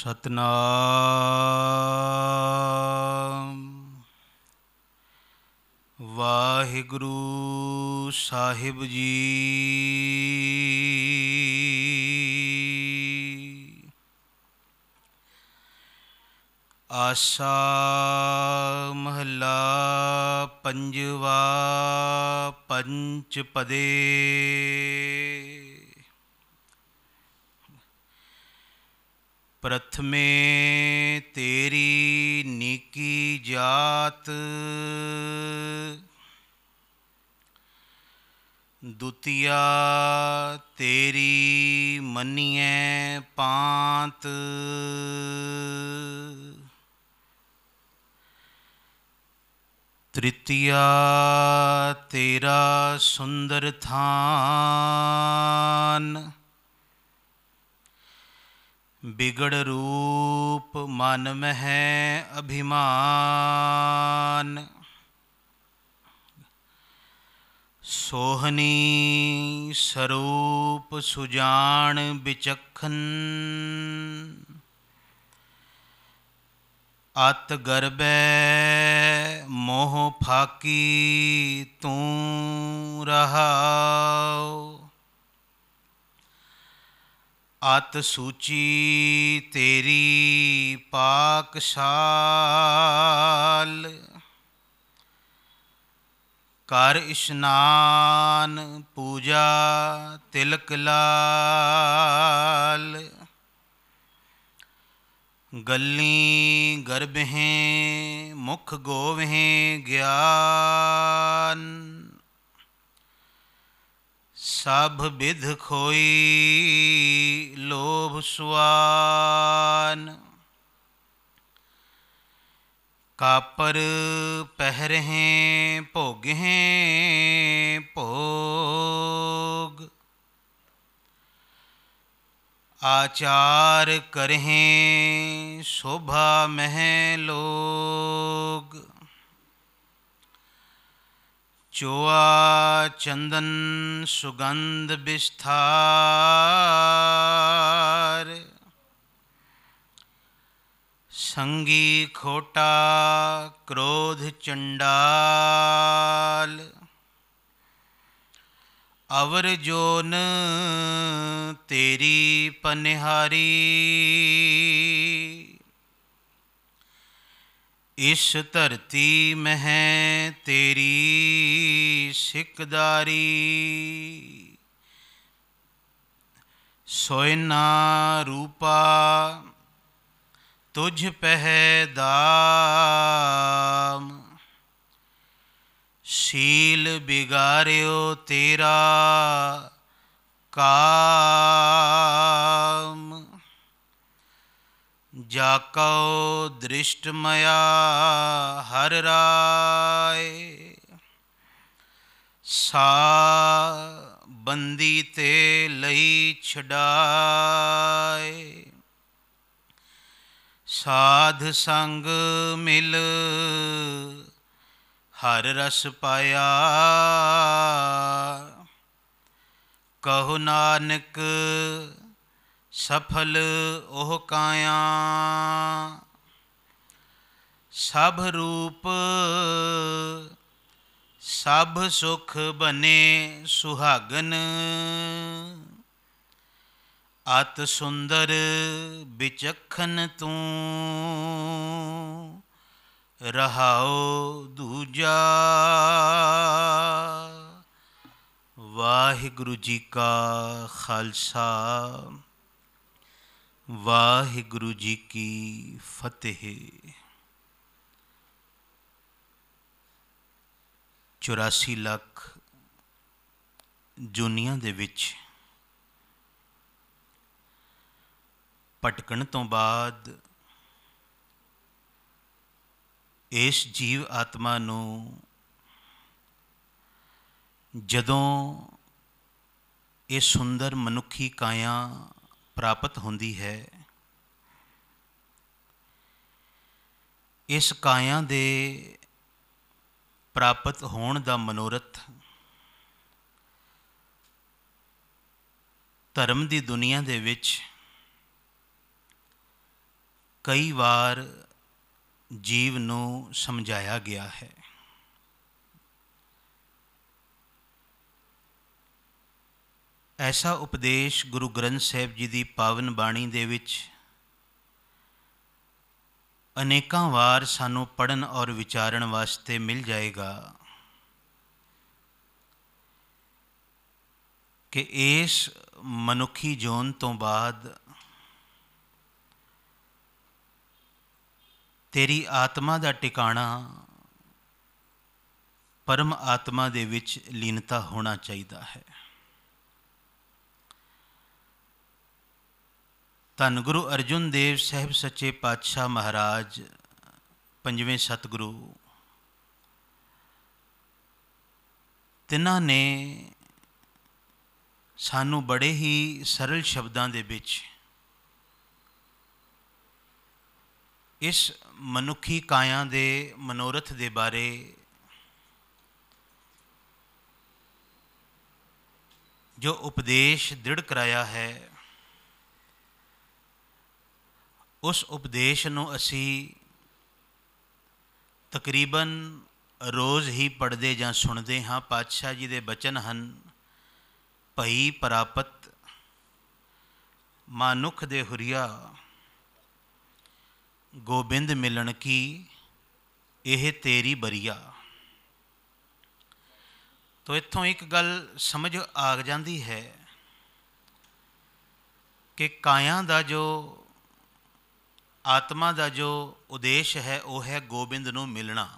ਸਤਨਾਮ ਵਾਹਿਗੁਰੂ ਸਾਹਿਬ ਜੀ ਆਸਾ ਮਹਲਾ ਪੰਜਵਾ ਪੰਚ ਪਦੇ ਪ੍ਰਥਮੇ ਤੇਰੀ ਨੀਕੀ ਜਾਤ ਦੁਤੀਆ ਤੇਰੀ ਮੰਨੀਐ ਪਾਂਤ ਤ੍ਰਿਤੀਆ ਤੇਰਾ ਸੁੰਦਰ ਥਾਨ बिगड़ रूप मन में है अभिमान सोहनी स्वरूप सुजान बिचखन अत ਗਰਬੈ मोह फाकी तू रहा ਅਤ ਸੂਚੀ ਤੇਰੀ ਪਾਕਸ਼ਾਲ ਕਰ ਇਸ਼ਨਾਨ ਪੂਜਾ ਤਿਲਕ ਲਾਲ ਗੱਲੀ ਹੈ ਮੁਖ ਗੋਵਹਿ ਗਿਆਨ सब विध खोई लोभ सुन कापर पहरहें हैं भोग आचार करहें शोभा मह लोग ਚੋਆ ਚੰਦਨ ਸੁਗੰਧ ਵਿਸਥਾਰ ਸੰਗੀ ਖੋਟਾ ਕ੍ਰੋਧ ਚੰਡਾਲ ਅਵਰ ਜੋਨ ਤੇਰੀ ਪਨਿਹਾਰੀ ਇਸ ਧਰਤੀ ਮਹਿ ਤੇਰੀ ਸਿਕਦਾਰੀ ਸੋਇਨਾ ਰੂਪਾ ਤੁਝ ਪਹਿ ਦਾਮ ਸ਼ੀਲ ਬਿਗਾਰਿਓ ਤੇਰਾ ਕਾ ਜਾਕਉ ਮਯਾ ਹਰ ਰਾਏ ਸਾ ਬੰਦੀ ਤੇ ਲਈ ਛਡਾਏ ਸਾਧ ਸੰਗ ਮਿਲ ਹਰ ਰਸ ਪਾਇਆ ਕਹੁ ਨਾਨਕ ਸਫਲ ਉਹ ਕਾਇਆ ਸਭ ਰੂਪ ਸਭ ਸੁਖ ਬਨੇ ਸੁਹਾਗਨ ਅਤ ਸੁੰਦਰ ਵਿਚਖਨ ਤੂੰ ਰਹਾਉ ਦੂਜਾ ਵਾਹਿਗੁਰੂ ਜੀ ਕਾ ਖਾਲਸਾ ਵਾਹਿਗੁਰੂ ਜੀ ਕੀ ਫਤਿਹ 84 ਲੱਖ ਜੁਨੀਆਂ ਦੇ ਵਿੱਚ ਪਟਕਣ ਤੋਂ ਬਾਅਦ ਇਸ ਜੀਵ ਆਤਮਾ ਨੂੰ ਜਦੋਂ ਇਹ ਸੁੰਦਰ ਮਨੁੱਖੀ ਕਾਇਆ ਪ੍ਰਾਪਤ ਹੁੰਦੀ ਹੈ ਇਸ ਕਾਇਆ ਦੇ ਪ੍ਰਾਪਤ ਹੋਣ ਦਾ ਮਨੋਰਥ ਧਰਮ ਦੀ ਦੁਨੀਆ ਦੇ ਵਿੱਚ ਕਈ ਵਾਰ ਜੀਵ ਨੂੰ ਸਮਝਾਇਆ ਗਿਆ ਹੈ ਐਸਾ ਉਪਦੇਸ਼ ਗੁਰੂ ਗ੍ਰੰਥ ਸਾਹਿਬ ਜੀ ਦੀ ਪਾਵਨ ਬਾਣੀ ਦੇ ਵਿੱਚ ਅਨੇਕਾਂ ਵਾਰ ਸਾਨੂੰ ਪੜਨ ਔਰ ਵਿਚਾਰਨ ਵਾਸਤੇ ਮਿਲ ਜਾਏਗਾ ਕਿ ਇਸ ਮਨੁੱਖੀ ਜੋਨ ਤੋਂ ਬਾਅਦ ਤੇਰੀ ਆਤਮਾ ਦਾ ਟਿਕਾਣਾ ਪਰਮ ਆਤਮਾ ਦੇ ਵਿੱਚ ਲੀਨਤਾ ਹੋਣਾ ਚਾਹੀਦਾ ਹੈ ਧੰਨ ਗੁਰੂ ਅਰਜੁਨ ਦੇਵ ਸਾਹਿਬ ਸੱਚੇ ਪਾਤਸ਼ਾਹ ਮਹਾਰਾਜ ਪੰਜਵੇਂ ਸਤਿਗੁਰੂ ਤਿਨਾਂ ਨੇ ਸਾਨੂੰ ਬੜੇ ਹੀ ਸਰਲ ਸ਼ਬਦਾਂ ਦੇ ਵਿੱਚ ਇਸ ਮਨੁੱਖੀ ਕਾਇਆ ਦੇ ਮਨੋਰਥ ਦੇ ਬਾਰੇ ਜੋ ਉਪਦੇਸ਼ ਦ੍ਰਿੜ ਕਰਾਇਆ ਹੈ ਉਸ ਉਪਦੇਸ਼ ਨੂੰ ਅਸੀਂ ਤਕਰੀਬਨ ਰੋਜ਼ ਹੀ ਪੜਦੇ ਜਾਂ ਸੁਣਦੇ ਹਾਂ ਪਾਤਸ਼ਾਹ ਜੀ ਦੇ ਬਚਨ ਹਨ ਭਈ ਪ੍ਰਾਪਤ ਮਾਨੁਖ ਦੇ ਹੁਰੀਆ ਗੋਬਿੰਦ ਮਿਲਣ ਕੀ ਇਹ ਤੇਰੀ ਬਰੀਆ ਤੋ ਇਥੋਂ ਇੱਕ ਗੱਲ ਸਮਝ ਆ ਜਾਂਦੀ ਹੈ ਕਿ ਕਾਇਆ ਦਾ ਜੋ ਆਤਮਾ ਦਾ ਜੋ ਉਦੇਸ਼ ਹੈ ਉਹ ਹੈ ਗੋਬਿੰਦ ਨੂੰ ਮਿਲਣਾ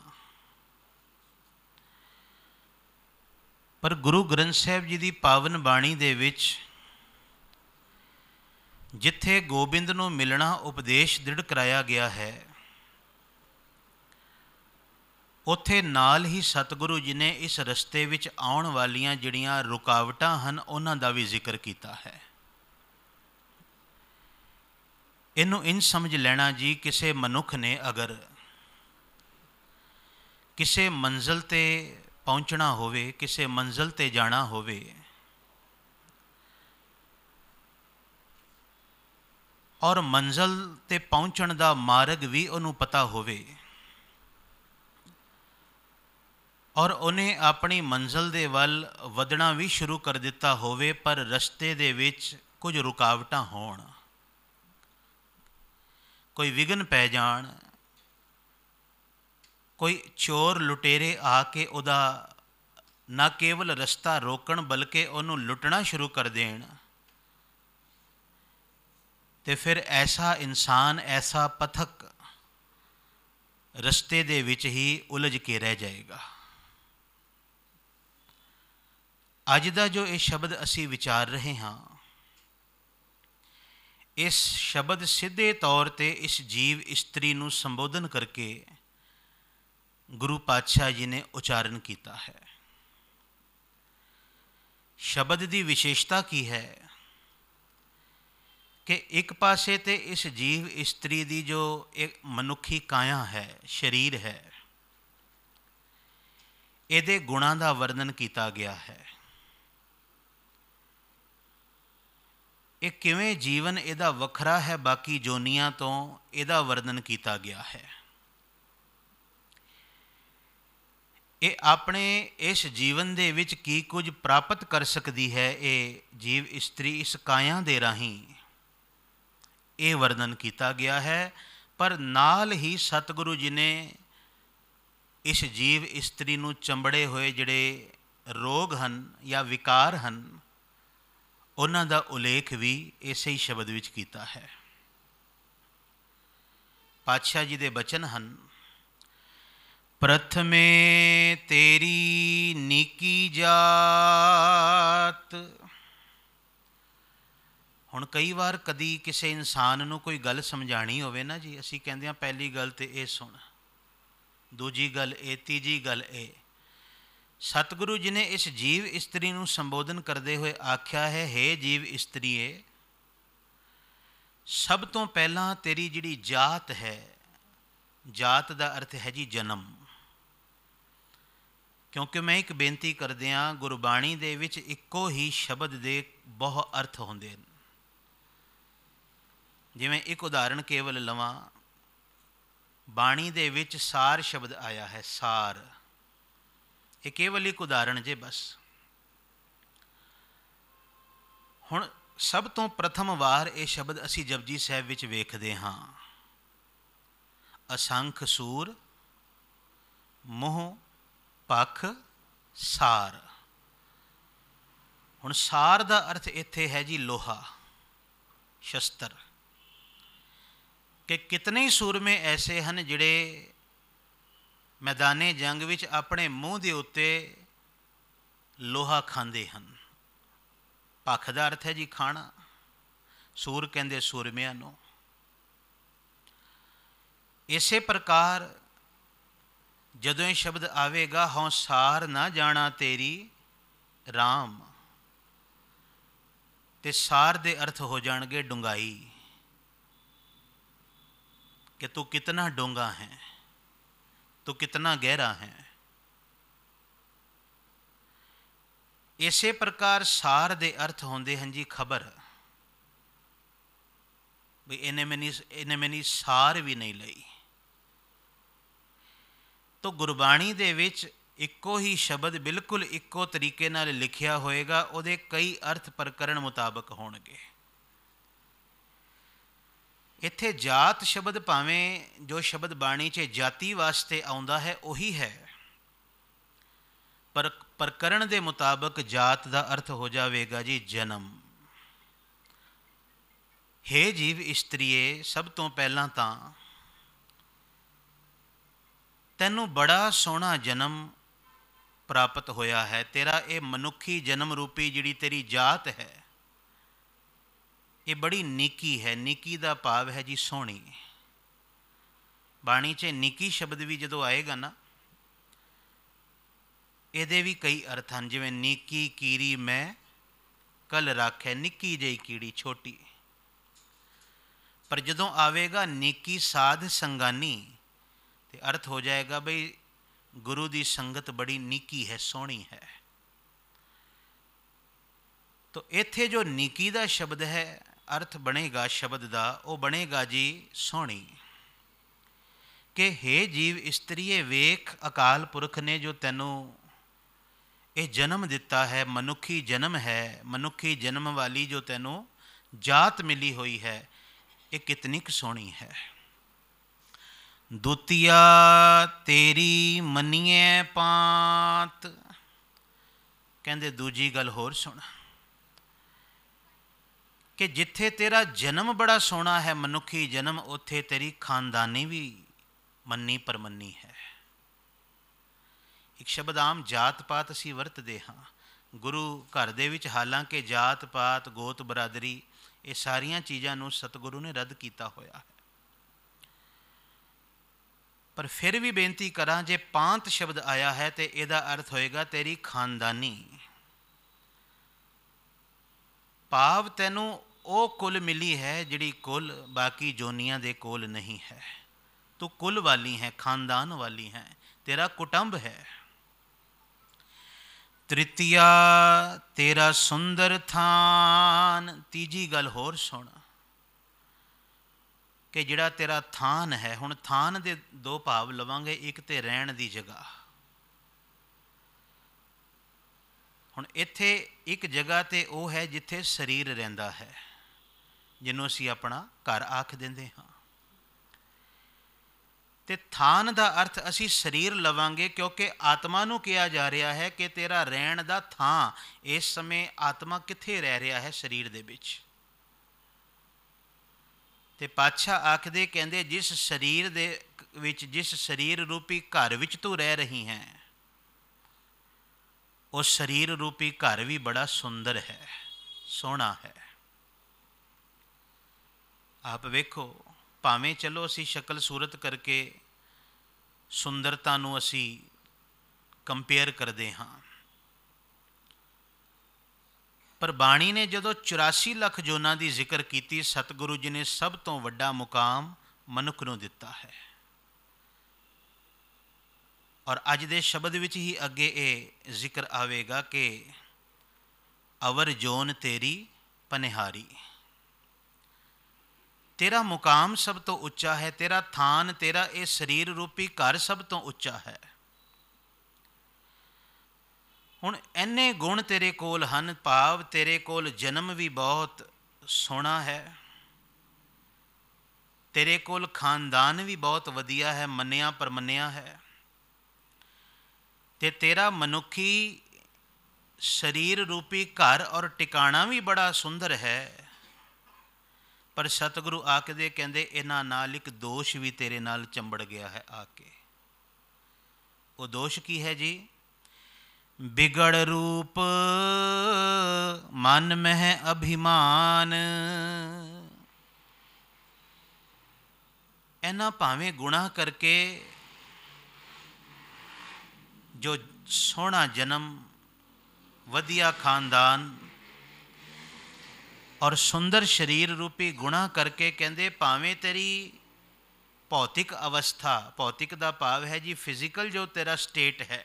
ਪਰ ਗੁਰੂ ਗ੍ਰੰਥ ਸਾਹਿਬ ਜੀ ਦੀ ਪਾਵਨ ਬਾਣੀ ਦੇ ਵਿੱਚ ਜਿੱਥੇ ਗੋਬਿੰਦ ਨੂੰ ਮਿਲਣਾ ਉਪਦੇਸ਼ ਦ੍ਰਿੜ ਕਰਾਇਆ ਗਿਆ ਹੈ ਉੱਥੇ ਨਾਲ ਹੀ ਸਤਿਗੁਰੂ ਜੀ ਨੇ ਇਸ ਰਸਤੇ ਵਿੱਚ ਆਉਣ ਵਾਲੀਆਂ ਜਿਹੜੀਆਂ ਰੁਕਾਵਟਾਂ ਹਨ ਉਹਨਾਂ ਦਾ ਵੀ ਜ਼ਿਕਰ ਕੀਤਾ ਹੈ ਇਹਨੂੰ ਇੰਜ ਸਮਝ ਲੈਣਾ ਜੀ ਕਿਸੇ ਮਨੁੱਖ ਨੇ ਅਗਰ ਕਿਸੇ ਮੰਜ਼ਲ ਤੇ ਪਹੁੰਚਣਾ ਹੋਵੇ ਕਿਸੇ ਮੰਜ਼ਲ ਤੇ ਜਾਣਾ ਹੋਵੇ ਔਰ ਮੰਜ਼ਲ ਤੇ ਪਹੁੰਚਣ ਦਾ ਮਾਰਗ ਵੀ ਉਹਨੂੰ ਪਤਾ ਹੋਵੇ ਔਰ ਉਹਨੇ ਆਪਣੀ ਮੰਜ਼ਲ ਦੇ ਵੱਲ ਵਧਣਾ ਵੀ ਸ਼ੁਰੂ ਕਰ ਦਿੱਤਾ ਹੋਵੇ ਪਰ ਰਸਤੇ ਦੇ ਵਿੱਚ ਕੁਝ ਰੁਕਾਵਟਾਂ ਹੋਣ ਕੋਈ ਵਿਗਨ ਪੈ ਜਾਣ ਕੋਈ ਚੋਰ ਲੁਟੇਰੇ ਆ ਕੇ ਉਹਦਾ ਨਾ ਕੇਵਲ ਰਸਤਾ ਰੋਕਣ ਬਲਕਿ ਉਹਨੂੰ ਲੁੱਟਣਾ ਸ਼ੁਰੂ ਕਰ ਦੇਣ ਤੇ ਫਿਰ ਐਸਾ ਇਨਸਾਨ ਐਸਾ ਪਥਕ ਰਸਤੇ ਦੇ ਵਿੱਚ ਹੀ ਉਲਝ ਕੇ ਰਹਿ ਜਾਏਗਾ ਅੱਜ ਦਾ ਜੋ ਇਹ ਸ਼ਬਦ ਅਸੀਂ ਵਿਚਾਰ ਰਹੇ ਹਾਂ ਇਸ ਸ਼ਬਦ ਸਿੱਧੇ ਤੌਰ ਤੇ ਇਸ ਜੀਵ ਇਸਤਰੀ ਨੂੰ ਸੰਬੋਧਨ ਕਰਕੇ ਗੁਰੂ ਪਾਤਸ਼ਾਹ ਜੀ ਨੇ ਉਚਾਰਨ ਕੀਤਾ ਹੈ ਸ਼ਬਦ ਦੀ ਵਿਸ਼ੇਸ਼ਤਾ ਕੀ ਹੈ ਕਿ ਇੱਕ ਪਾਸੇ ਤੇ ਇਸ ਜੀਵ ਇਸਤਰੀ ਦੀ ਜੋ ਇੱਕ ਮਨੁੱਖੀ ਕਾਇਆ ਹੈ ਸਰੀਰ ਹੈ ਇਹਦੇ ਗੁਣਾਂ ਦਾ ਵਰਣਨ ਕੀਤਾ ਗਿਆ ਹੈ ਇਹ ਕਿਵੇਂ ਜੀਵਨ ਇਹਦਾ ਵੱਖਰਾ ਹੈ ਬਾਕੀ ਜੋਨੀਆਂ ਤੋਂ ਇਹਦਾ ਵਰਣਨ ਕੀਤਾ ਗਿਆ ਹੈ ਇਹ ਆਪਣੇ ਇਸ ਜੀਵਨ ਦੇ ਵਿੱਚ ਕੀ ਕੁਝ ਪ੍ਰਾਪਤ ਕਰ ਸਕਦੀ ਹੈ ਇਹ ਜੀਵ ਇਸਤਰੀ ਇਸ ਕਾਇਆ ਦੇ ਰਾਹੀਂ ਇਹ ਵਰਣਨ ਕੀਤਾ ਗਿਆ ਹੈ ਪਰ ਨਾਲ ਹੀ ਸਤਿਗੁਰੂ ਜੀ ਨੇ ਇਸ ਜੀਵ ਇਸਤਰੀ ਨੂੰ ਚੰਬੜੇ ਹੋਏ ਜਿਹੜੇ ਰੋਗ ਹਨ ਜਾਂ ਵਿਕਾਰ ਹਨ ਉਹਨਾਂ ਦਾ ਉਲੇਖ ਵੀ ਇਸੇ ਹੀ ਸ਼ਬਦ ਵਿੱਚ ਕੀਤਾ ਹੈ ਪਾਤਸ਼ਾਹ ਜੀ ਦੇ ਬਚਨ ਹਨ ਪ੍ਰਥਮੇ ਤੇਰੀ ਨੀਕੀ ਜਾਤ ਹੁਣ ਕਈ ਵਾਰ ਕਦੀ ਕਿਸੇ ਇਨਸਾਨ ਨੂੰ ਕੋਈ ਗੱਲ ਸਮਝਾਣੀ ਹੋਵੇ ਨਾ ਜੀ ਅਸੀਂ ਕਹਿੰਦੇ ਆ ਪਹਿਲੀ ਗੱਲ ਤੇ ਇਹ ਸੁਣ ਦੂਜੀ ਗੱਲ ਇਹ ਤੀਜੀ ਗੱਲ ਇਹ ਸਤਿਗੁਰੂ ਜੀ ਨੇ ਇਸ ਜੀਵ ਇਸਤਰੀ ਨੂੰ ਸੰਬੋਧਨ ਕਰਦੇ ਹੋਏ ਆਖਿਆ ਹੈ हे ਜੀਵ ਇਸਤਰੀਏ ਸਭ ਤੋਂ ਪਹਿਲਾਂ ਤੇਰੀ ਜਿਹੜੀ ਜਾਤ ਹੈ ਜਾਤ ਦਾ ਅਰਥ ਹੈ ਜੀ ਜਨਮ ਕਿਉਂਕਿ ਮੈਂ ਇੱਕ ਬੇਨਤੀ ਕਰਦਿਆਂ ਗੁਰਬਾਣੀ ਦੇ ਵਿੱਚ ਇੱਕੋ ਹੀ ਸ਼ਬਦ ਦੇ ਬਹੁ ਅਰਥ ਹੁੰਦੇ ਨੇ ਜਿਵੇਂ ਇੱਕ ਉਦਾਹਰਣ ਕੇਵਲ ਲਵਾਂ ਬਾਣੀ ਦੇ ਵਿੱਚ ਸਾਰ ਸ਼ਬਦ ਆਇਆ ਹੈ ਸਾਰ ਇਹ ਕੇਵਲ ਇੱਕ ਉਦਾਹਰਣ ਜੇ ਬਸ ਹੁਣ ਸਭ ਤੋਂ ਪ੍ਰਥਮ ਵਾਰ ਇਹ ਸ਼ਬਦ ਅਸੀਂ ਜਪਜੀ ਸਾਹਿਬ ਵਿੱਚ ਵੇਖਦੇ ਹਾਂ ਅਸੰਖ ਸੂਰ ਮੋਹ ਪਖ ਸਾਰ ਹੁਣ ਸਾਰ ਦਾ ਅਰਥ ਇੱਥੇ ਹੈ ਜੀ ਲੋਹਾ ਸ਼ਸਤਰ ਕਿ ਕਿਤਨੇ ਸੂਰਮੇ ਐਸੇ ਹਨ ਜਿਹੜੇ ਮੈਦਾਨੇ ਜੰਗ ਵਿੱਚ ਆਪਣੇ ਮੂੰਹ ਦੇ ਉੱਤੇ ਲੋਹਾ ਖਾਂਦੇ ਹਨ ਪੱਖ ਦਾ ਅਰਥ ਹੈ ਜੀ ਖਾਣਾ ਸੂਰ ਕਹਿੰਦੇ ਸੂਰਮਿਆਂ ਨੂੰ ਇਸੇ ਪ੍ਰਕਾਰ ਜਦੋਂ ਇਹ ਸ਼ਬਦ ਆਵੇਗਾ ਸਾਰ ਨਾ ਜਾਣਾ ਤੇਰੀ RAM ਤੇ ਸਾਰ ਦੇ ਅਰਥ ਹੋ ਜਾਣਗੇ ਡੁੰਗਾਈ ਕਿ ਤੂੰ ਕਿਤਨਾ ਡੂੰਗਾ ਹੈ तो कितना गहरा है ਇਸੇ ਪ੍ਰਕਾਰ ਸਾਰ ਦੇ ਅਰਥ ਹੁੰਦੇ ਹਨ ਜੀ ਖਬਰ ਵੀ ਇਹਨੇ ਮੈਨੀ ਇਹਨੇ ਮੈਨੀ ਸਾਰ ਵੀ ਨਹੀਂ ਲਈ ਤੋ ਗੁਰਬਾਣੀ ਦੇ ਵਿੱਚ ਇੱਕੋ ਹੀ ਸ਼ਬਦ ਬਿਲਕੁਲ ਇੱਕੋ ਤਰੀਕੇ ਨਾਲ ਲਿਖਿਆ ਹੋਏਗਾ ਉਹਦੇ ਕਈ ਅਰਥ ਪ੍ਰਕਰਣ ਮੁਤਾਬਕ ਹੋਣਗੇ ਇੱਥੇ ਜਾਤ ਸ਼ਬਦ ਭਾਵੇਂ ਜੋ ਸ਼ਬਦ ਬਾਣੀ 'ਚ ਜਾਤੀ ਵਾਸਤੇ ਆਉਂਦਾ ਹੈ ਉਹੀ ਹੈ ਪਰ ਪ੍ਰਕਰਣ ਦੇ ਮੁਤਾਬਕ ਜਾਤ ਦਾ ਅਰਥ ਹੋ ਜਾਵੇਗਾ ਜੀ ਜਨਮ ਹੈ ਜੀਵ ਇਸਤਰੀਏ ਸਭ ਤੋਂ ਪਹਿਲਾਂ ਤਾਂ ਤੈਨੂੰ ਬੜਾ ਸੋਹਣਾ ਜਨਮ ਪ੍ਰਾਪਤ ਹੋਇਆ ਹੈ ਤੇਰਾ ਇਹ ਮਨੁੱਖੀ ਜਨਮ ਰੂਪੀ ਜਿਹੜੀ ਤੇਰੀ ਜਾਤ ਹੈ ਇਹ ਬੜੀ ਨਿੱਕੀ ਹੈ ਨਿੱਕੀ ਦਾ ਭਾਵ ਹੈ ਜੀ ਸੋਹਣੀ ਬਾਣੀ 'ਚ ਨਿੱਕੀ ਸ਼ਬਦ ਵੀ ਜਦੋਂ ਆਏਗਾ ਨਾ ਇਹਦੇ ਵੀ ਕਈ ਅਰਥ ਹਨ ਜਿਵੇਂ ਨਿੱਕੀ ਕੀਰੀ ਮੈਂ ਕਲ ਰੱਖੇ ਨਿੱਕੀ ਜਈ ਕੀੜੀ ਛੋਟੀ ਪਰ ਜਦੋਂ ਆਵੇਗਾ ਨਿੱਕੀ ਸਾਧ ਸੰਗਾਨੀ ਤੇ ਅਰਥ ਹੋ ਜਾਏਗਾ ਬਈ ਗੁਰੂ ਦੀ ਸੰਗਤ ਬੜੀ ਨਿੱਕੀ ਹੈ ਸੋਹਣੀ ਹੈ ਤੋ ਇੱਥੇ ਜੋ ਨਿੱਕੀ ਦਾ ਸ਼ਬਦ ਹੈ ਅਰਥ ਬਣੇਗਾ ਸ਼ਬਦ ਦਾ ਉਹ ਬਣੇਗਾ ਜੀ ਸੋਹਣੀ ਕਿ हे ਜੀਵ ਇਸਤਰੀਏ ਵੇਖ ਅਕਾਲ ਪੁਰਖ ਨੇ ਜੋ ਤੈਨੂੰ ਇਹ ਜਨਮ ਦਿੱਤਾ ਹੈ ਮਨੁੱਖੀ ਜਨਮ ਹੈ ਮਨੁੱਖੀ ਜਨਮ ਵਾਲੀ ਜੋ ਤੈਨੂੰ ਜਾਤ ਮਿਲੀ ਹੋਈ ਹੈ ਇਹ ਕਿਤਨੀ ਕੁ ਸੋਹਣੀ ਹੈ ਦੁਤੀਆ ਤੇਰੀ ਮੰਨੀਏ ਪਾਤ ਕਹਿੰਦੇ ਦੂਜੀ ਗੱਲ ਹੋਰ ਸੁਣਾ ਕਿ ਜਿੱਥੇ ਤੇਰਾ ਜਨਮ ਬੜਾ ਸੋਹਣਾ ਹੈ ਮਨੁੱਖੀ ਜਨਮ ਉੱਥੇ ਤੇਰੀ ਖਾਨਦਾਨੀ ਵੀ ਮੰਨੀ ਪਰਮੰਨੀ ਹੈ ਇੱਕ ਸ਼ਬਦ ਆਮ ਜਾਤ ਪਾਤ ਅਸੀਂ ਵਰਤਦੇ ਹਾਂ ਗੁਰੂ ਘਰ ਦੇ ਵਿੱਚ ਹਾਲਾਂਕਿ ਜਾਤ ਪਾਤ ਗੋਤ ਬਰਾਦਰੀ ਇਹ ਸਾਰੀਆਂ ਚੀਜ਼ਾਂ ਨੂੰ ਸਤਿਗੁਰੂ ਨੇ ਰੱਦ ਕੀਤਾ ਹੋਇਆ ਹੈ ਪਰ ਫਿਰ ਵੀ ਬੇਨਤੀ ਕਰਾਂ ਜੇ ਪਾਂਤ ਸ਼ਬਦ ਆਇਆ ਹੈ ਤੇ ਇਹਦਾ ਅਰਥ ਹੋਏਗਾ ਤੇਰੀ ਖਾਨਦਾਨੀ ਪਾਵ ਤੈਨੂੰ ਉਹ ਕੁੱਲ ਮਿਲੀ ਹੈ ਜਿਹੜੀ ਕੁੱਲ ਬਾਕੀ ਜੋਨੀਆਂ ਦੇ ਕੋਲ ਨਹੀਂ ਹੈ ਤੂੰ ਕੁੱਲ ਵਾਲੀ ਹੈ ਖਾਨਦਾਨ ਵਾਲੀ ਹੈ ਤੇਰਾ ਕੁਟੰਬ ਹੈ ਤ੍ਰਿਤਿਆ ਤੇਰਾ ਸੁੰਦਰ ਥਾਨ ਤੀਜੀ ਗੱਲ ਹੋਰ ਸੁਣ ਕਿ ਜਿਹੜਾ ਤੇਰਾ ਥਾਨ ਹੈ ਹੁਣ ਥਾਨ ਦੇ ਦੋ ਭਾਵ ਲਵਾਂਗੇ ਇੱਕ ਤੇ ਰਹਿਣ ਦੀ ਜਗ੍ਹਾ ਹੁਣ ਇੱਥੇ ਇੱਕ ਜਗ੍ਹਾ ਤੇ ਉਹ ਹੈ ਜਿੱਥੇ ਸਰੀਰ ਰਹਿੰਦਾ ਹੈ ਜਿਹਨੂੰ ਅਸੀਂ ਆਪਣਾ ਘਰ ਆਖ ਦਿੰਦੇ ਹਾਂ ਤੇ ਥਾਨ ਦਾ ਅਰਥ ਅਸੀਂ ਸਰੀਰ ਲਵਾਂਗੇ ਕਿਉਂਕਿ ਆਤਮਾ ਨੂੰ ਕਿਹਾ ਜਾ ਰਿਹਾ ਹੈ ਕਿ ਤੇਰਾ ਰਹਿਣ ਦਾ ਥਾਂ ਇਸ ਸਮੇਂ ਆਤਮਾ ਕਿੱਥੇ ਰਹਿ ਰਿਹਾ ਹੈ ਸਰੀਰ ਦੇ ਵਿੱਚ ਤੇ ਪਾਛਾ ਆਖਦੇ ਕਹਿੰਦੇ ਜਿਸ ਸਰੀਰ ਦੇ ਵਿੱਚ ਜਿਸ ਸਰੀਰ ਰੂਪੀ ਘਰ ਵਿੱਚ ਤੂੰ ਰਹਿ ਰਹੀ ਹੈ ਉਹ ਸਰੀਰ ਰੂਪੀ ਘਰ ਵੀ ਬੜਾ ਸੁੰਦਰ ਹੈ ਸੋਹਣਾ ਹੈ ਆਪ ਵੇਖੋ ਭਾਵੇਂ ਚਲੋ ਅਸੀਂ ਸ਼ਕਲ ਸੂਰਤ ਕਰਕੇ ਸੁੰਦਰਤਾ ਨੂੰ ਅਸੀਂ ਕੰਪੇਅਰ ਕਰਦੇ ਹਾਂ ਪਰ ਬਾਣੀ ਨੇ ਜਦੋਂ 84 ਲੱਖ ਜੋਨਾਂ ਦੀ ਜ਼ਿਕਰ ਕੀਤੀ ਸਤਿਗੁਰੂ ਜੀ ਨੇ ਸਭ ਤੋਂ ਵੱਡਾ ਮੁਕਾਮ ਮਨੁੱਖ ਨੂੰ ਦਿੱਤਾ ਹੈ ਔਰ ਅੱਜ ਦੇ ਸ਼ਬਦ ਵਿੱਚ ਹੀ ਅੱਗੇ ਇਹ ਜ਼ਿਕਰ ਆਵੇਗਾ ਕਿ ਅਵਰ ਜੋਨ ਤੇਰੀ ਪਨਿਹਾਰੀ ਤੇਰਾ ਮੁਕਾਮ ਸਭ ਤੋਂ ਉੱਚਾ ਹੈ ਤੇਰਾ ਥਾਨ ਤੇਰਾ ਇਹ ਸਰੀਰ ਰੂਪੀ ਘਰ ਸਭ ਤੋਂ ਉੱਚਾ ਹੈ ਹੁਣ ਐਨੇ ਗੁਣ ਤੇਰੇ ਕੋਲ ਹਨ ਭਾਵ ਤੇਰੇ ਕੋਲ ਜਨਮ ਵੀ ਬਹੁਤ ਸੋਹਣਾ ਹੈ ਤੇਰੇ ਕੋਲ ਖਾਨਦਾਨ ਵੀ ਬਹੁਤ ਵਧੀਆ ਹੈ ਮੰਨਿਆ ਪਰ ਮੰਨਿਆ ਹੈ ਤੇ ਤੇਰਾ ਮਨੁੱਖੀ ਸਰੀਰ ਰੂਪੀ ਘਰ ਔਰ ਟਿਕਾਣਾ ਵੀ ਬੜਾ ਸੁੰਦਰ ਹੈ ਪਰ ਸਤਿਗੁਰੂ ਦੇ ਕਹਿੰਦੇ ਇਹਨਾਂ ਨਾਲ ਇੱਕ ਦੋਸ਼ ਵੀ ਤੇਰੇ ਨਾਲ ਚੰਬੜ ਗਿਆ ਹੈ ਆ ਕੇ ਉਹ ਦੋਸ਼ ਕੀ ਹੈ ਜੀ ਬਿਗੜ ਰੂਪ ਮਨ ਮਹਿ ਅਭਿਮਾਨ ਇਹਨਾਂ ਭਾਵੇਂ ਗੁਨਾਹ ਕਰਕੇ ਜੋ ਸੋਹਣਾ ਜਨਮ ਵਧੀਆ ਖਾਨਦਾਨ ਔਰ ਸੁੰਦਰ ਸਰੀਰ ਰੂਪੀ ਗੁਣਾ ਕਰਕੇ ਕਹਿੰਦੇ ਭਾਵੇਂ ਤੇਰੀ ਭੌਤਿਕ ਅਵਸਥਾ ਭੌਤਿਕ ਦਾ ਭਾਵ ਹੈ ਜੀ ਫਿਜ਼ੀਕਲ ਜੋ ਤੇਰਾ ਸਟੇਟ ਹੈ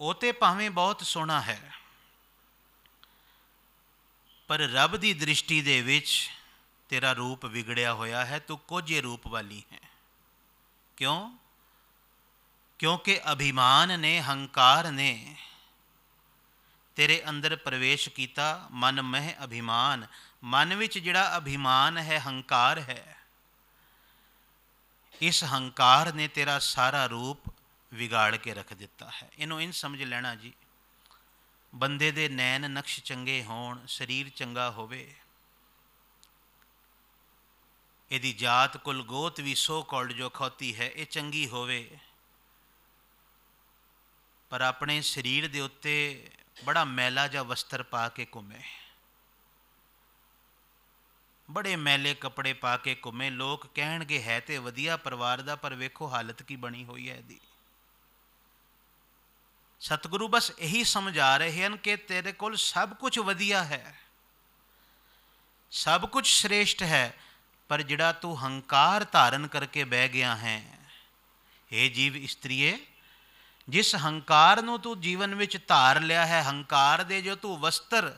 ਉਹ ਤੇ ਭਾਵੇਂ ਬਹੁਤ ਸੋਹਣਾ ਹੈ ਪਰ ਰੱਬ ਦੀ ਦ੍ਰਿਸ਼ਟੀ ਦੇ ਵਿੱਚ ਤੇਰਾ ਰੂਪ ਵਿਗੜਿਆ ਹੋਇਆ ਹੈ ਤੂੰ ਕੋਝੇ ਰੂਪ ਵਾਲੀ ਹੈ ਕਿਉਂ ਕਿਉਂਕਿ ਅਭਿਮਾਨ ਨੇ ਹੰਕਾਰ ਨੇ ਤੇਰੇ ਅੰਦਰ ਪ੍ਰਵੇਸ਼ ਕੀਤਾ ਮਨ ਮਹਿ ਅਭਿਮਾਨ ਮਨ ਵਿੱਚ ਜਿਹੜਾ ਅਭਿਮਾਨ ਹੈ ਹੰਕਾਰ ਹੈ ਇਸ ਹੰਕਾਰ ਨੇ ਤੇਰਾ ਸਾਰਾ ਰੂਪ ਵਿਗਾੜ ਕੇ ਰੱਖ ਦਿੱਤਾ ਹੈ ਇਹਨੂੰ ਇਨ ਸਮਝ ਲੈਣਾ ਜੀ ਬੰਦੇ ਦੇ ਨੈਣ ਨਕਸ਼ ਚੰਗੇ ਹੋਣ ਸਰੀਰ ਚੰਗਾ ਹੋਵੇ ਇਹਦੀ ਜਾਤ ਕੁਲ ਗੋਤ ਵੀ ਸੋ ਕਾਲਡ ਜੋ ਖੋਤੀ ਹੈ ਇਹ ਚੰਗੀ ਹੋਵੇ ਪਰ ਆਪਣੇ ਸਰੀਰ ਦੇ ਉੱਤੇ ਬੜਾ ਮੈਲਾ ਜਿਹਾ ਵਸਤਰ ਪਾ ਕੇ ਘੁੰਮੇ ਬੜੇ ਮੈਲੇ ਕੱਪੜੇ ਪਾ ਕੇ ਘੁੰਮੇ ਲੋਕ ਕਹਿਣਗੇ ਹੈ ਤੇ ਵਧੀਆ ਪਰਿਵਾਰ ਦਾ ਪਰ ਵੇਖੋ ਹਾਲਤ ਕੀ ਬਣੀ ਹੋਈ ਹੈ ਇਹਦੀ ਸਤਿਗੁਰੂ ਬਸ ਇਹੀ ਸਮਝਾ ਰਹੇ ਹਨ ਕਿ ਤੇਰੇ ਕੋਲ ਸਭ ਕੁਝ ਵਧੀਆ ਹੈ ਸਭ ਕੁਝ ਸ੍ਰੇਸ਼ਟ ਹੈ ਪਰ ਜਿਹੜਾ ਤੂੰ ਹੰਕਾਰ ਧਾਰਨ ਕਰਕੇ ਬਹਿ ਗਿਆ ਹੈ हे ਜੀਵ ਇਸਤਰੀਏ ਜਿਸ ਹੰਕਾਰ ਨੂੰ ਤੂੰ ਜੀਵਨ ਵਿੱਚ ਧਾਰ ਲਿਆ ਹੈ ਹੰਕਾਰ ਦੇ ਜੋ ਤੂੰ ਵਸਤਰ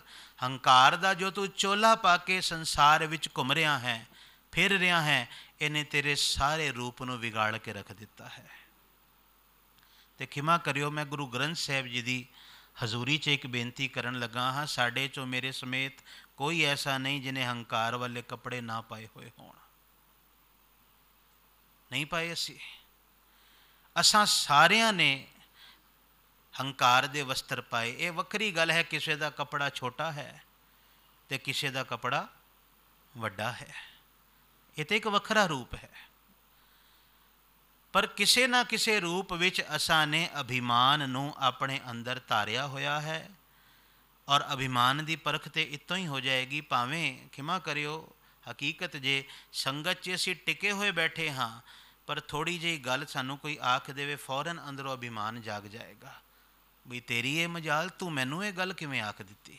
ਹੰਕਾਰ ਦਾ ਜੋ ਤੂੰ ਚੋਲਾ ਪਾ ਕੇ ਸੰਸਾਰ ਵਿੱਚ ਘੁੰਮ ਰਿਹਾ ਹੈ ਫਿਰ ਰਿਹਾ ਹੈ ਇਹਨੇ ਤੇਰੇ ਸਾਰੇ ਰੂਪ ਨੂੰ ਵਿਗਾੜ ਕੇ ਰੱਖ ਦਿੱਤਾ ਹੈ ਤੇ ਖਿਮਾ ਕਰਿਓ ਮੈਂ ਗੁਰੂ ਗ੍ਰੰਥ ਸਾਹਿਬ ਜੀ ਦੀ ਹਜ਼ੂਰੀ 'ਚ ਇੱਕ ਬੇਨਤੀ ਕਰਨ ਲੱਗਾ ਹਾਂ ਸਾਡੇ 'ਚੋਂ ਮੇਰੇ ਸਮੇਤ ਕੋਈ ਐਸਾ ਨਹੀਂ ਜਿਨੇ ਹੰਕਾਰ ਵਾਲੇ ਕੱਪੜੇ ਨਾ ਪਾਏ ਹੋਏ ਹੋਣ ਨਹੀਂ ਪਾਏ ਅਸੀਂ ਅਸਾਂ ਸਾਰਿਆਂ ਨੇ ਹੰਕਾਰ ਦੇ ਵਸਤਰ ਪਾਏ ਇਹ ਵੱਖਰੀ ਗੱਲ ਹੈ ਕਿਸੇ ਦਾ ਕਪੜਾ ਛੋਟਾ ਹੈ ਤੇ ਕਿਸੇ ਦਾ ਕਪੜਾ ਵੱਡਾ ਹੈ ਇਹ ਤੇ ਇੱਕ ਵੱਖਰਾ ਰੂਪ ਹੈ ਪਰ ਕਿਸੇ ਨਾ ਕਿਸੇ ਰੂਪ ਵਿੱਚ ਅਸਾਂ ਨੇ ਅਭਿਮਾਨ ਨੂੰ ਆਪਣੇ ਅੰਦਰ ਧਾਰਿਆ ਹੋਇਆ ਹੈ ਔਰ ਅਭਿਮਾਨ ਦੀ ਪਰਖ ਤੇ ਇਤੋਂ ਹੀ ਹੋ ਜਾਏਗੀ ਭਾਵੇਂ ਖਿਮਾ ਕਰਿਓ ਹਕੀਕਤ ਜੇ ਸੰਗਤ 'ਚ ਅਸੀਂ ਟਿਕੇ ਹੋਏ ਬੈਠੇ ਹਾਂ ਪਰ ਥੋੜੀ ਜਿਹੀ ਗੱਲ ਸਾਨੂੰ ਕੋਈ ਆਖ ਦੇਵੇ ਫੌਰਨ ਅੰਦਰੋਂ ਅਭਿਮਾਨ ਜਾਗ ਜਾਏਗਾ ਵੀ ਤੇਰੀ ਇਹ ਮਜਾਲ ਤੂੰ ਮੈਨੂੰ ਇਹ ਗੱਲ ਕਿਵੇਂ ਆਖ ਦਿੱਤੀ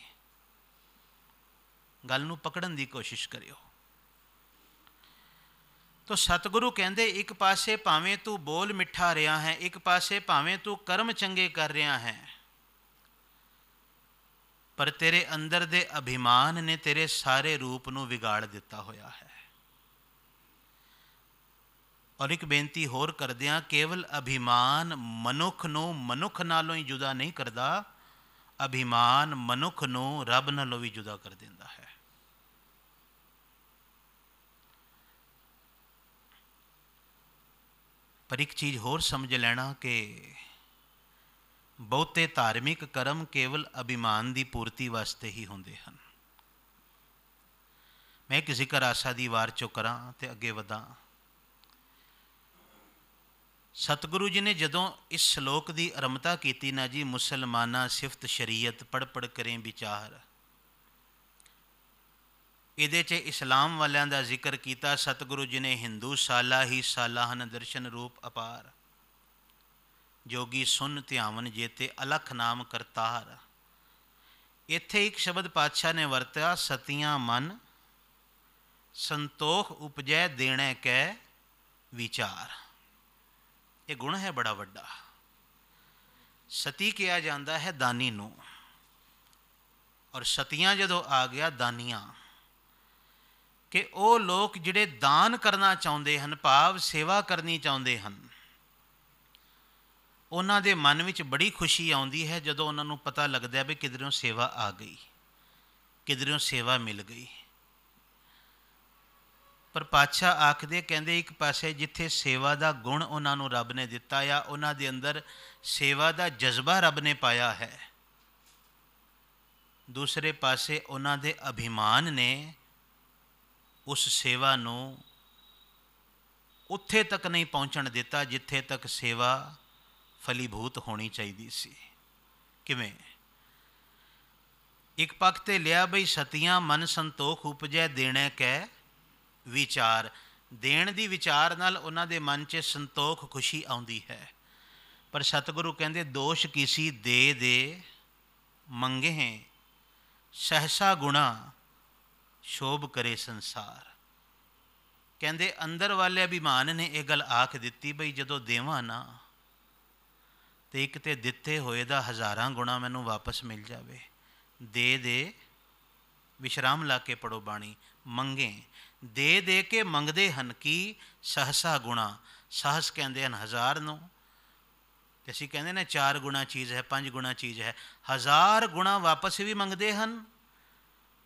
ਗੱਲ ਨੂੰ ਪਕੜਨ ਦੀ ਕੋਸ਼ਿਸ਼ ਕਰਿਓ ਤੋ ਸਤਿਗੁਰੂ ਕਹਿੰਦੇ ਇੱਕ ਪਾਸੇ ਭਾਵੇਂ ਤੂੰ ਬੋਲ ਮਿੱਠਾ ਰਿਹਾ ਹੈ ਇੱਕ ਪਾਸੇ ਭਾਵੇਂ ਤੂੰ ਕਰਮ ਚੰਗੇ ਕਰ ਰਿਹਾ ਹੈ ਪਰ ਤੇਰੇ ਅੰਦਰ ਦੇ ਅਭਿਮਾਨ ਨੇ ਤੇਰੇ ਸਾਰੇ ਰੂਪ ਨੂੰ ਵਿਗਾੜ ਦਿੱਤਾ ਹੋਇਆ ਹੈ ਔਰ ਇੱਕ ਬੇਨਤੀ ਹੋਰ ਕਰਦਿਆਂ ਕੇਵਲ ਅਭਿਮਾਨ ਮਨੁੱਖ ਨੂੰ ਮਨੁੱਖ ਨਾਲੋਂ ਹੀ ਜੁਦਾ ਨਹੀਂ ਕਰਦਾ ਅਭਿਮਾਨ ਮਨੁੱਖ ਨੂੰ ਰੱਬ ਨਾਲੋਂ ਵੀ ਜੁਦਾ ਕਰ ਦਿੰਦਾ ਹੈ ਪਰ ਇੱਕ ਚੀਜ਼ ਹੋਰ ਸਮਝ ਲੈਣਾ ਕਿ ਬਹੁਤੇ ਧਾਰਮਿਕ ਕਰਮ ਕੇਵਲ ਅਭਿਮਾਨ ਦੀ ਪੂਰਤੀ ਵਾਸਤੇ ਹੀ ਹੁੰਦੇ ਹਨ ਮੈਂ ਇੱਕ ਜ਼ਿਕਰ ਆਸਾ ਦੀ ਵਾਰ ਚੋਂ ਕਰਾਂ ਤੇ ਅੱਗੇ ਵਧਾਂ ਸਤਿਗੁਰੂ ਜੀ ਨੇ ਜਦੋਂ ਇਸ ਸ਼ਲੋਕ ਦੀ ਅਰੰਭਤਾ ਕੀਤੀ ਨਾ ਜੀ ਮੁਸਲਮਾਨਾ ਸਿਫਤ ਸ਼ਰੀਅਤ ਪੜ ਪੜ ਕਰੇ ਵਿਚਾਰ ਇਹਦੇ 'ਚ ਇਸਲਾਮ ਵਾਲਿਆਂ ਦਾ ਜ਼ਿਕਰ ਕੀਤਾ ਸਤਿਗੁਰੂ ਜੀ ਨੇ ਹਿੰਦੂ ਸਾਲਾ ਹੀ ਸਾਲਾਹਨ ਦਰਸ਼ਨ ਰੂਪ ਅਪਾਰ ਜੋਗੀ ਸੁਨ ਧਿਆਵਨ ਜੇਤੇ ਅਲਖ ਨਾਮ ਕਰਤਾਰ ਇੱਥੇ ਇੱਕ ਸ਼ਬਦ ਪਾਤਸ਼ਾਹ ਨੇ ਵਰਤਿਆ ਸਤੀਆਂ ਮਨ ਸੰਤੋਖ ਉਪਜੈ ਦੇਣੇ ਕੈ ਵਿਚਾਰ ਇਹ ਗੁਣ ਹੈ ਬੜਾ ਵੱਡਾ ਸਤੀ ਕਿਹਾ ਜਾਂਦਾ ਹੈ ਦਾਨੀ ਨੂੰ ਔਰ ਸਤੀਆਂ ਜਦੋਂ ਆ ਗਿਆ ਦਾਨੀਆਂ ਕਿ ਉਹ ਲੋਕ ਜਿਹੜੇ ਦਾਨ ਕਰਨਾ ਚਾਹੁੰਦੇ ਹਨ ਭਾਵ ਸੇਵਾ ਕਰਨੀ ਚਾਹੁੰਦੇ ਹਨ ਉਹਨਾਂ ਦੇ ਮਨ ਵਿੱਚ ਬੜੀ ਖੁਸ਼ੀ ਆਉਂਦੀ ਹੈ ਜਦੋਂ ਉਹਨਾਂ ਨੂੰ ਪਤਾ ਲੱਗਦਾ ਹੈ ਵੀ ਕਿਧਰੋਂ ਸੇਵਾ ਆ ਗਈ ਕਿਧਰੋਂ ਸੇਵਾ ਮਿਲ ਗਈ ਪਰ ਪਾਤਸ਼ਾਹ ਆਖਦੇ ਕਹਿੰਦੇ ਇੱਕ ਪਾਸੇ ਜਿੱਥੇ ਸੇਵਾ ਦਾ ਗੁਣ ਉਹਨਾਂ ਨੂੰ ਰੱਬ ਨੇ ਦਿੱਤਾ ਆ ਉਹਨਾਂ ਦੇ ਅੰਦਰ ਸੇਵਾ ਦਾ ਜਜ਼ਬਾ ਰੱਬ ਨੇ ਪਾਇਆ ਹੈ ਦੂਸਰੇ ਪਾਸੇ ਉਹਨਾਂ ਦੇ ਅਭਿਮਾਨ ਨੇ ਉਸ ਸੇਵਾ ਨੂੰ ਉੱਥੇ ਤੱਕ ਨਹੀਂ ਪਹੁੰਚਣ ਦਿੱਤਾ ਜਿੱਥੇ ਤੱਕ ਸੇਵਾ ਫਲੀਭੂਤ ਹੋਣੀ ਚਾਹੀਦੀ ਸੀ ਕਿਵੇਂ ਇੱਕ ਪੱਖ ਤੇ ਲਿਆ ਬਈ ਸਤੀਆਂ ਮਨ ਸੰਤੋਖ ਉਪਜੈ ਦੇਣਾ ਕੈ ਵਿਚਾਰ ਦੇਣ ਦੀ ਵਿਚਾਰ ਨਾਲ ਉਹਨਾਂ ਦੇ ਮਨ 'ਚ ਸੰਤੋਖ ਖੁਸ਼ੀ ਆਉਂਦੀ ਹੈ ਪਰ ਸਤਿਗੁਰੂ ਕਹਿੰਦੇ ਦੋਸ਼ ਕਿਸੇ ਦੇ ਦੇ ਮੰਗੇ ਹੈ ਸਹਸਾ ਗੁਣਾ ਸ਼ੋਭ ਕਰੇ ਸੰਸਾਰ ਕਹਿੰਦੇ ਅੰਦਰ ਵਾਲੇ ਅਭਿਮਾਨ ਨੇ ਇਹ ਗੱਲ ਆਖ ਦਿੱਤੀ ਬਈ ਜਦੋਂ ਦੇਵਾਂ ਨਾ ਤੇ ਇੱਕ ਤੇ ਦਿੱਤੇ ਹੋਏ ਦਾ ਹਜ਼ਾਰਾਂ ਗੁਣਾ ਮੈਨੂੰ ਵਾਪਸ ਮਿਲ ਜਾਵੇ ਦੇ ਦੇ ਵਿਸ਼ਰਾਮ ਲਾ ਕੇ ਪੜੋ ਬਾਣੀ ਮੰਗੇ ਦੇ ਦੇ ਕੇ ਮੰਗਦੇ ਹਨ ਕਿ ਸਹਸਾ ਗੁਣਾ ਸਹਸ ਕਹਿੰਦੇ ਹਨ ਹਜ਼ਾਰ ਨੂੰ ਤੇ ਅਸੀਂ ਕਹਿੰਦੇ ਨੇ ਚਾਰ ਗੁਣਾ ਚੀਜ਼ ਹੈ ਪੰਜ ਗੁਣਾ ਚੀਜ਼ ਹੈ ਹਜ਼ਾਰ ਗੁਣਾ ਵਾਪਸ ਵੀ ਮੰਗਦੇ ਹਨ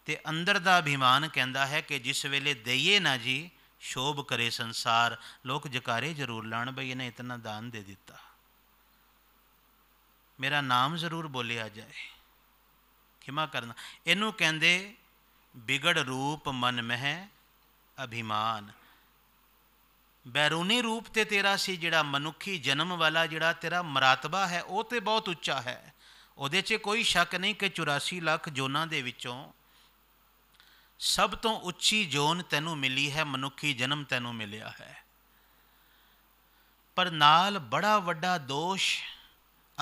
ਤੇ ਅੰਦਰ ਦਾ ਅਭਿਮਾਨ ਕਹਿੰਦਾ ਹੈ ਕਿ ਜਿਸ ਵੇਲੇ ਦਈਏ ਨਾ ਜੀ ਸ਼ੋਭ ਕਰੇ ਸੰਸਾਰ ਲੋਕ ਜਕਾਰੇ ਜ਼ਰੂਰ ਲਾਣ ਬਈ ਇਹਨੇ ਇਤਨਾ ਦਾਨ ਦੇ ਦਿੱਤਾ ਮੇਰਾ ਨਾਮ ਜ਼ਰੂਰ ਬੋਲਿਆ ਜਾਏ ਖਿਮਾ ਕਰਨਾ ਇਹਨੂੰ ਕਹਿੰਦੇ ਵਿਗੜ ਰੂਪ ਮਨ ਮਹਿ ਅਭਿਮਾਨ ਬੈਰੂਨੀ ਰੂਪ ਤੇ ਤੇਰਾ ਸੀ ਜਿਹੜਾ ਮਨੁੱਖੀ ਜਨਮ ਵਾਲਾ ਜਿਹੜਾ ਤੇਰਾ ਮਰਾਤਬਾ ਹੈ ਉਹ ਤੇ ਬਹੁਤ ਉੱਚਾ ਹੈ ਉਹਦੇ 'ਚ ਕੋਈ ਸ਼ੱਕ ਨਹੀਂ ਕਿ 84 ਲੱਖ ਜੋਨਾਂ ਦੇ ਵਿੱਚੋਂ ਸਭ ਤੋਂ ਉੱਚੀ ਜੋਨ ਤੈਨੂੰ ਮਿਲੀ ਹੈ ਮਨੁੱਖੀ ਜਨਮ ਤੈਨੂੰ ਮਿਲਿਆ ਹੈ ਪਰ ਨਾਲ ਬੜਾ ਵੱਡਾ ਦੋਸ਼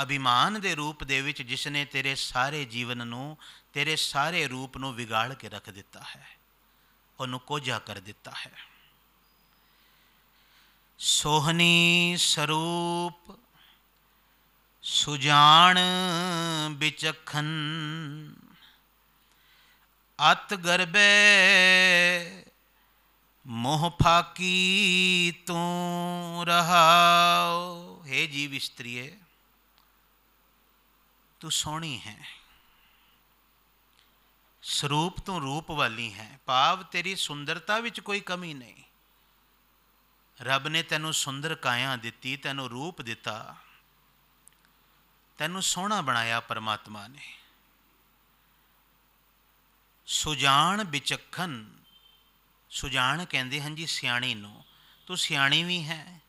ਅਭਿਮਾਨ ਦੇ ਰੂਪ ਦੇ ਵਿੱਚ ਜਿਸ ਨੇ ਤੇਰੇ ਸਾਰੇ ਜੀਵਨ ਨੂੰ ਤੇਰੇ ਸਾਰੇ ਰੂਪ ਨੂੰ ਵਿਗਾੜ ਕੇ ਰੱਖ ਦਿੱਤਾ ਹੈ ਕੋਝਾ ਕਰ ਦਿੱਤਾ ਹੈ ਸੋਹਣੀ ਸਰੂਪ ਸੁਜਾਨ ਵਿਚਖਨ ਅਤ ਗਰਬੇ ਮੋਹ ਫਾਕੀ ਤੂੰ ਰਹਾਓ ਹੈ ਜੀ ਵਿਸਤਰੀਏ ਤੂੰ ਸੋਹਣੀ ਹੈ ਸਰੂਪ ਤੋਂ ਰੂਪ ਵਾਲੀ ਹੈ ਭਾਵ ਤੇਰੀ ਸੁੰਦਰਤਾ ਵਿੱਚ ਕੋਈ ਕਮੀ ਨਹੀਂ ਰੱਬ ਨੇ ਤੈਨੂੰ ਸੁੰਦਰ ਕਾਇਆ ਦਿੱਤੀ ਤੈਨੂੰ ਰੂਪ ਦਿੱਤਾ ਤੈਨੂੰ ਸੋਹਣਾ ਬਣਾਇਆ ਪਰਮਾਤਮਾ ਨੇ ਸੁਜਾਨ ਵਿਚਖਣ ਸੁਜਾਨ ਕਹਿੰਦੇ ਹਨ ਜੀ ਸਿਆਣੀ ਨੂੰ ਤੂੰ ਸਿਆਣੀ ਵੀ ਹੈ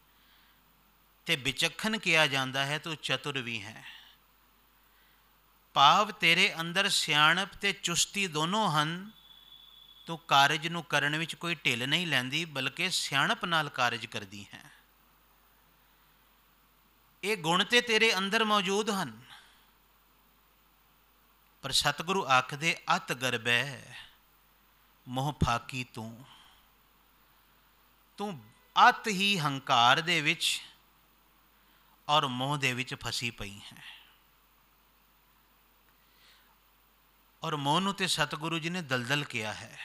ਤੇ ਵਿਚਖਣ ਕਿਹਾ ਜਾਂਦਾ ਹੈ ਤੂੰ ਚਤੁਰ ਵੀ ਹੈ ਭਾਵ ਤੇਰੇ ਅੰਦਰ ਸਿਆਣਪ ਤੇ ਚੁਸਤੀ ਦੋਨੋਂ ਹਨ ਤੂੰ ਕਾਰਜ ਨੂੰ ਕਰਨ ਵਿੱਚ ਕੋਈ ਢਿੱਲ ਨਹੀਂ ਲੈਂਦੀ ਬਲਕਿ ਸਿਆਣਪ ਨਾਲ ਕਾਰਜ ਕਰਦੀ ਹੈ ਇਹ ਗੁਣ ਤੇ ਤੇਰੇ ਅੰਦਰ ਮੌਜੂਦ ਹਨ ਪਰ ਸਤਿਗੁਰੂ ਆਖਦੇ ਅਤ ਗਰਬੈ ਮੋਹ ਫਾਕੀ ਤੂੰ ਤੂੰ ਅਤ ਹੀ ਹੰਕਾਰ ਦੇ ਵਿੱਚ ਔਰ ਮੋਹ ਦੇ ਵਿੱਚ ਫਸੀ ਪਈ ਹੈ ਔਰ ਮੋਨ ਉਤੇ ਸਤਿਗੁਰੂ ਜੀ ਨੇ ਦਲਦਲ ਕਿਹਾ ਹੈ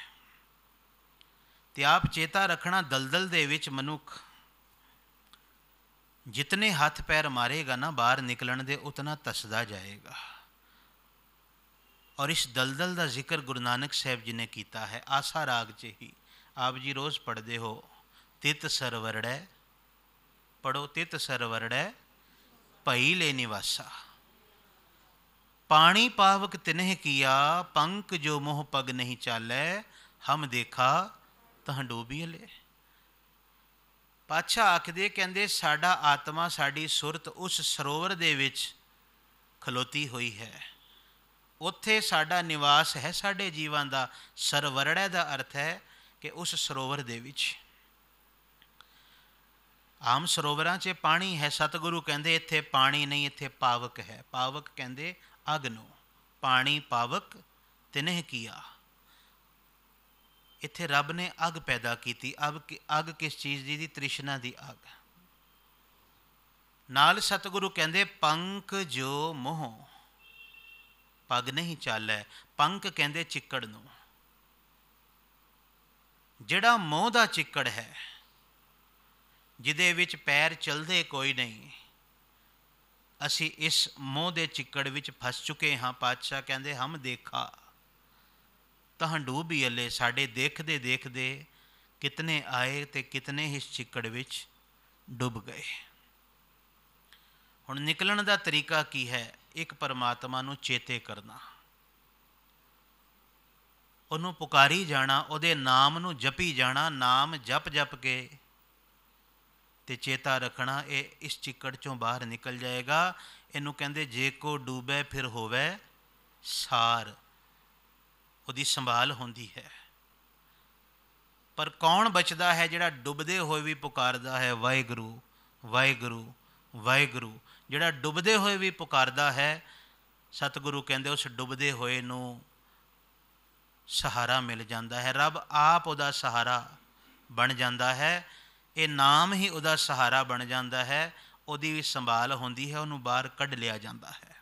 ਤੇ ਆਪ ਚੇਤਾ ਰੱਖਣਾ ਦਲਦਲ ਦੇ ਵਿੱਚ ਮਨੁੱਖ ਜਿੰਨੇ ਹੱਥ ਪੈਰ ਮਾਰੇਗਾ ਨਾ ਬਾਹਰ ਨਿਕਲਣ ਦੇ ਉਤਨਾ ਤਸਦਾ ਜਾਏਗਾ ਔਰ ਇਸ ਦਲਦਲ ਦਾ ਜ਼ਿਕਰ ਗੁਰੂ ਨਾਨਕ ਸਾਹਿਬ ਜੀ ਨੇ ਕੀਤਾ ਹੈ ਆਸਾ ਰਾਗ 'ਚ ਹੀ ਆਪ ਜੀ ਰੋਜ਼ ਪੜ੍ਹਦੇ ਹੋ ਤਿਤ ਸਰਵਰੜੈ ਪੜੋ ਤਿਤ ਸਰਵਰੜੈ ਭਈ ਲੈ ਨਿਵਾਸਾ ਪਾਣੀ ਪਾਵਕ ਤਿਨਹਿ ਕੀਆ ਪੰਕ ਜੋ ਮੋਹ ਪਗ ਨਹੀਂ ਚਾਲੈ ਹਮ ਦੇਖਾ ਤਹ ਡੋਬੀਲੇ ਪਾਛਾ ਆਖਦੇ ਕਹਿੰਦੇ ਸਾਡਾ ਆਤਮਾ ਸਾਡੀ ਸੁਰਤ ਉਸ ਸਰੋਵਰ ਦੇ ਵਿੱਚ ਖਲੋਤੀ ਹੋਈ ਹੈ ਉੱਥੇ ਸਾਡਾ ਨਿਵਾਸ ਹੈ ਸਾਡੇ ਜੀਵਾਂ ਦਾ ਸਰਵਰੜਾ ਦਾ ਅਰਥ ਹੈ ਕਿ ਉਸ ਸਰੋਵਰ ਦੇ ਵਿੱਚ ਆਮ ਸਰੋਵਰਾਂ 'ਚ ਪਾਣੀ ਹੈ ਸਤਿਗੁਰੂ ਕਹਿੰਦੇ ਇੱਥੇ ਪਾਣੀ ਨਹੀਂ ਇੱਥੇ ਪਾਵਕ ਹੈ ਪਾਵਕ ਕਹਿੰਦੇ ਅਗਨੋ ਪਾਣੀ ਪਾਵਕ ਤਿਨਹਿ ਕੀਆ ਇੱਥੇ ਰੱਬ ਨੇ ਅਗ ਪੈਦਾ ਕੀਤੀ ਅਬ ਅਗ ਕਿਸ ਚੀਜ਼ ਦੀ ਦੀ ਤ੍ਰਿਸ਼ਨਾ ਦੀ ਅਗ ਨਾਲ ਸਤਿਗੁਰੂ ਕਹਿੰਦੇ ਪੰਖ ਜੋ ਮੋਹ ਪਗ ਨਹੀਂ ਚੱਲੈ ਪੰਖ ਕਹਿੰਦੇ ਚਿੱਕੜ ਨੂੰ ਜਿਹੜਾ ਮੋਹ ਦਾ ਚਿੱਕੜ ਹੈ ਜਿਦੇ ਵਿੱਚ ਪੈਰ ਚਲਦੇ ਕੋਈ ਨਹੀਂ ਅਸੀਂ ਇਸ ਮੋਹ ਦੇ ਚਿੱਕੜ ਵਿੱਚ ਫਸ ਚੁੱਕੇ ਹਾਂ ਪਾਤਸ਼ਾਹ ਕਹਿੰਦੇ ਹਮ ਦੇਖਾ ਤਹਾਂ ਡੂਬੀ ਅੱਲੇ ਸਾਡੇ ਦੇਖਦੇ ਦੇਖਦੇ ਕਿਤਨੇ ਆਏ ਤੇ ਕਿਤਨੇ ਇਸ ਚਿੱਕੜ ਵਿੱਚ ਡੁੱਬ ਗਏ ਹੁਣ ਨਿਕਲਣ ਦਾ ਤਰੀਕਾ ਕੀ ਹੈ ਇੱਕ ਪਰਮਾਤਮਾ ਨੂੰ ਚੇਤੇ ਕਰਨਾ ਉਹਨੂੰ ਪੁਕਾਰੀ ਜਾਣਾ ਉਹਦੇ ਨਾਮ ਨੂੰ ਜਪੀ ਜਾਣਾ ਨਾਮ ਜਪ ਜਪ ਕੇ ਤੇ ਚੇਤਾ ਰੱਖਣਾ ਇਹ ਇਸ ਚਿੱਕੜ ਚੋਂ ਬਾਹਰ ਨਿਕਲ ਜਾਏਗਾ ਇਹਨੂੰ ਕਹਿੰਦੇ ਜੇ ਕੋ ਡੂਬੇ ਫਿਰ ਹੋਵੇ ਸਾਰ ਉਹਦੀ ਸੰਭਾਲ ਹੁੰਦੀ ਹੈ ਪਰ ਕੌਣ ਬਚਦਾ ਹੈ ਜਿਹੜਾ ਡੁੱਬਦੇ ਹੋਏ ਵੀ ਪੁਕਾਰਦਾ ਹੈ ਵਾਹਿਗੁਰੂ ਵਾਹਿਗੁਰੂ ਵਾਹਿਗੁਰੂ ਜਿਹੜਾ ਡੁੱਬਦੇ ਹੋਏ ਵੀ ਪੁਕਾਰਦਾ ਹੈ ਸਤਿਗੁਰੂ ਕਹਿੰਦੇ ਉਸ ਡੁੱਬਦੇ ਹੋਏ ਨੂੰ ਸਹਾਰਾ ਮਿਲ ਜਾਂਦਾ ਹੈ ਰੱਬ ਆਪ ਉਹਦਾ ਸਹਾਰਾ ਬਣ ਜਾਂਦਾ ਹੈ ਇਹ ਨਾਮ ਹੀ ਉਹਦਾ ਸਹਾਰਾ ਬਣ ਜਾਂਦਾ ਹੈ ਉਹਦੀ ਵੀ ਸੰਭਾਲ ਹੁੰਦੀ ਹੈ ਉਹਨੂੰ ਬਾਹਰ ਕੱਢ ਲਿਆ ਜਾਂਦਾ ਹੈ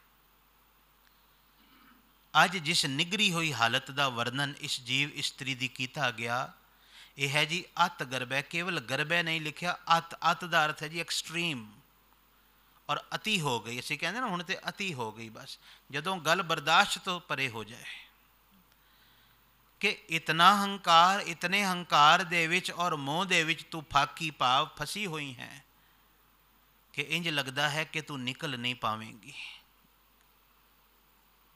ਅੱਜ ਜਿਸ ਨਿਗਰੀ ਹੋਈ ਹਾਲਤ ਦਾ ਵਰਣਨ ਇਸ ਜੀਵ ਇਸਤਰੀ ਦੀ ਕੀਤਾ ਗਿਆ ਇਹ ਹੈ ਜੀ ਅਤ ਹੈ ਕੇਵਲ ਹੈ ਨਹੀਂ ਲਿਖਿਆ ਅਤ ਅਤ ਦਾ ਅਰਥ ਹੈ ਜੀ ਐਕਸਟ੍ਰੀਮ ਔਰ ਅਤੀ ਹੋ ਗਈ ਅਸੀਂ ਕਹਿੰਦੇ ਨਾ ਹੁਣ ਤੇ ਅਤੀ ਹੋ ਗਈ ਬਸ ਜਦੋਂ ਗੱਲ ਬਰਦਾਸ਼ਤ ਤੋਂ ਪਰੇ ਹੋ ਜਾਏ ਕਿ ਇਤਨਾ ਹੰਕਾਰ ਇਤਨੇ ਹੰਕਾਰ ਦੇ ਵਿੱਚ ਔਰ ਮੋਹ ਦੇ ਵਿੱਚ ਤੂੰ ਫਾਕੀ ਭਾਵ ਫਸੀ ਹੋਈ ਹੈ ਕਿ ਇੰਜ ਲੱਗਦਾ ਹੈ ਕਿ ਤੂੰ ਨਿਕਲ ਨਹੀਂ ਪਾਵੇਂਗੀ